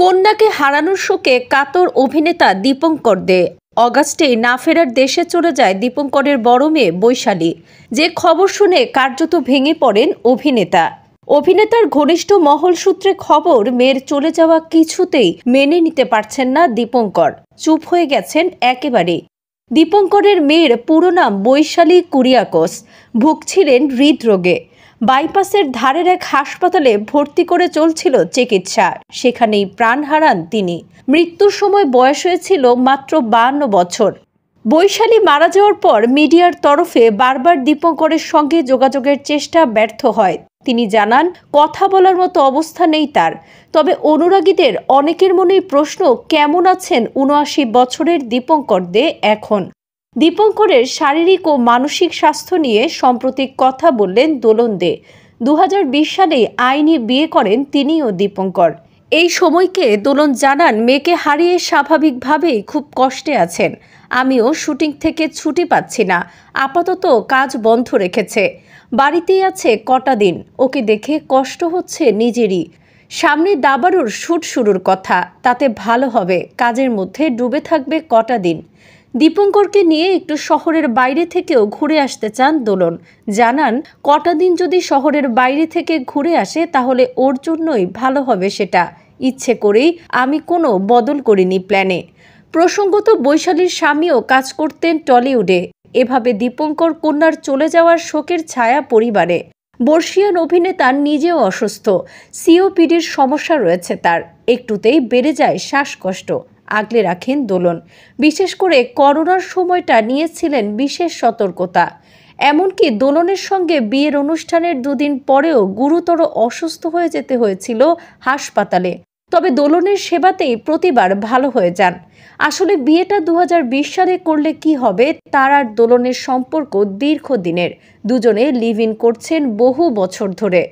কন্যাকে হারানোর শোকে কাতর অভিনেতা দীপঙ্কর দে অগাস্টে না ফেরার দেশে চলে যায় দীপঙ্করের বড় মেয়ে বৈশালী যে খবর শুনে কার্যত ভেঙে পড়েন অভিনেতা অভিনেতার ঘনিষ্ঠ মহল সূত্রে খবর মেয়ের চলে যাওয়া কিছুতেই মেনে নিতে পারছেন না দীপঙ্কর চুপ হয়ে গেছেন একেবারে দীপঙ্করের মেয়ের পুরো নাম বৈশালী কুরিয়াকোস ভুগছিলেন হৃদরোগে বাইপাসের ধারের এক হাসপাতালে ভর্তি করে চলছিল চিকিৎসা সেখানেই প্রাণ হারান তিনি মৃত্যুর সময় বয়স হয়েছিল মাত্র বান্ন বছর বৈশালী মারা যাওয়ার পর মিডিয়ার তরফে বারবার দীপঙ্করের সঙ্গে যোগাযোগের চেষ্টা ব্যর্থ হয় তিনি জানান কথা বলার মতো অবস্থা নেই তার তবে অনুরাগীদের অনেকের মনেই প্রশ্ন কেমন আছেন উনআশি বছরের দীপঙ্কর দে এখন দীপঙ্করের শারীরিক ও মানসিক স্বাস্থ্য নিয়ে সম্প্রতি কথা বললেন দোলন দে দু সালে আইনি বিয়ে করেন তিনি ও দীপঙ্কর এই সময়কে দোলন জানান মেয়েকে হারিয়ে স্বাভাবিকভাবেই খুব কষ্টে আছেন আমিও শুটিং থেকে ছুটি পাচ্ছি না আপাতত কাজ বন্ধ রেখেছে বাড়িতেই আছে কটা দিন ওকে দেখে কষ্ট হচ্ছে নিজেরই সামনে দাবারুর শুট শুরুর কথা তাতে ভালো হবে কাজের মধ্যে ডুবে থাকবে কটা দিন দীপঙ্করকে নিয়ে একটু শহরের বাইরে থেকেও ঘুরে আসতে চান দোলন জানান কটা দিন যদি শহরের বাইরে থেকে ঘুরে আসে তাহলে ওর জন্যই ভালো হবে সেটা ইচ্ছে করেই আমি কোনো বদল করিনি প্ল্যানে প্রসঙ্গত বৈশালীর স্বামীও কাজ করতেন টলিউডে এভাবে দীপঙ্কর কন্যার চলে যাওয়ার শোকের ছায়া পরিবারে বর্ষিয়ান অভিনেতার নিজেও অসুস্থ সিওপিডির সমস্যা রয়েছে তার একটুতেই বেড়ে যায় শ্বাসকষ্ট আগলে রাখেন দোলন বিশেষ করে করোনার সময়টা নিয়েছিলেন বিশেষ সতর্কতা এমনকি দোলনের সঙ্গে বিয়ের অনুষ্ঠানের দুদিন পরেও গুরুতর অসুস্থ হয়ে যেতে হয়েছিল হাসপাতালে তবে দোলনের সেবাতেই প্রতিবার ভালো হয়ে যান আসলে বিয়েটা দু সালে করলে কি হবে তার আর দোলনের সম্পর্ক দীর্ঘদিনের দুজনে লিভ ইন করছেন বহু বছর ধরে